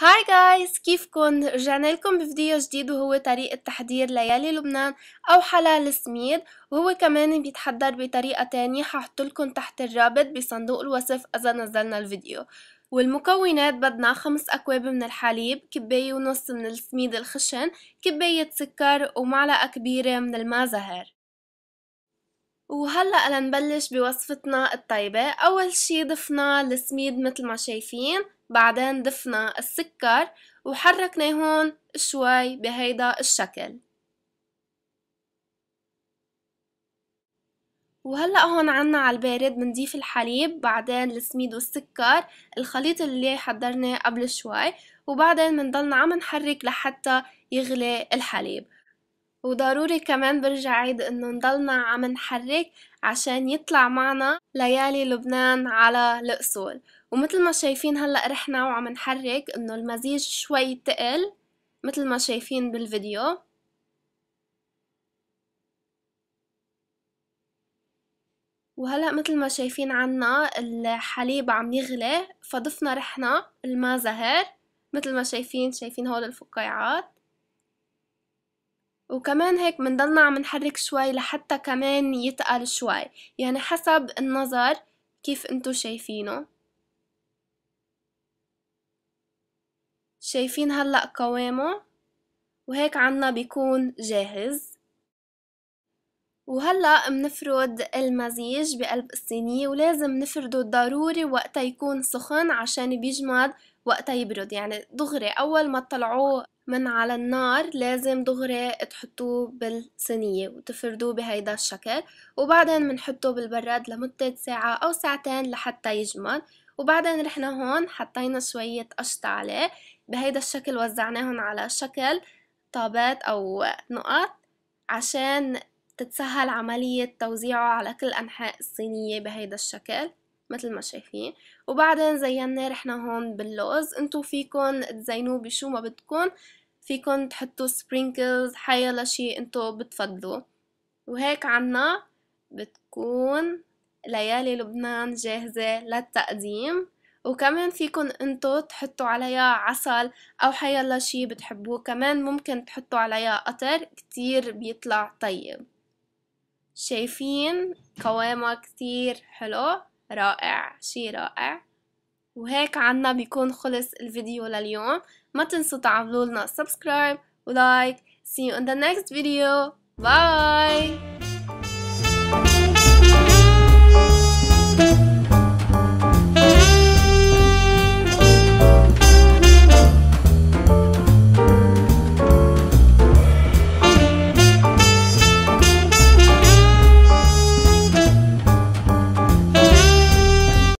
هاي جايز كيفكن رجعنا لكم بفيديو جديد وهو طريقة تحضير ليالي لبنان أو حلال السميد وهو كمان بيتحضر بطريقة تانية لكم تحت الرابط بصندوق الوصف إذا نزلنا الفيديو والمكونات بدنا خمس أكواب من الحليب كباية ونص من السميد الخشن كباية سكر ومعلقة كبيرة من الماء زهر وهلأ لنبلش بوصفتنا الطيبة أول شي ضفنا السميد مثل ما شايفين بعدين ضفنا السكر وحركناه هون شوي بهيدا الشكل وهلا هون عنا على البارد بنضيف الحليب بعدين السميد والسكر الخليط اللي حضرناه قبل شوي وبعدين بنضلنا عم نحرك لحتى يغلي الحليب وضروري كمان برجع عيد انه نضلنا عم نحرك عشان يطلع معنا ليالي لبنان على الاصول ومثل ما شايفين هلا رحنا وعم نحرك انه المزيج شوي تقل مثل ما شايفين بالفيديو وهلا مثل ما شايفين عنا الحليب عم يغلي فضفنا رحنا الماء زهر مثل ما شايفين شايفين هول الفقاعات وكمان هيك بنضلنا عم نحرك شوي لحتى كمان يتقل شوي يعني حسب النظر كيف انتو شايفينه شايفين هلأ قوامه وهيك عنا بيكون جاهز وهلأ بنفرد المزيج بقلب الصينية ولازم نفرده ضروري وقتا يكون سخن عشان بيجمد وقتا يبرد يعني دغري أول ما تطلعوه من على النار لازم دغري تحطوه بالصينية وتفردوه بهيدا الشكل وبعدين بنحطه بالبراد لمدة ساعة أو ساعتين لحتى يجمد وبعدين رحنا هون حطينا شوية قشطة عليه بهيدا الشكل وزعناهم على شكل طابات أو نقط عشان تتسهل عملية توزيعه على كل أنحاء الصينية بهيدا الشكل مثل ما شايفين وبعدين زينا رحنا هون باللوز انتو فيكن تزينوه بشو ما بدكن فيكن تحطوا سبرينكلز حيا شي انتو بتفضلوا وهيك عنا بتكون ليالي لبنان جاهزة للتقديم وكمان فيكن انتو تحطوا عليها عسل او حيا شي بتحبوه كمان ممكن تحطوا عليها قطر كتير بيطلع طيب شايفين قوامها كتير حلو رائع شي رائع وهيك عنا بيكون خلص الفيديو لليوم ما تنسوا تعملوا لنا سبسكرايب ولايك see you in the next video bye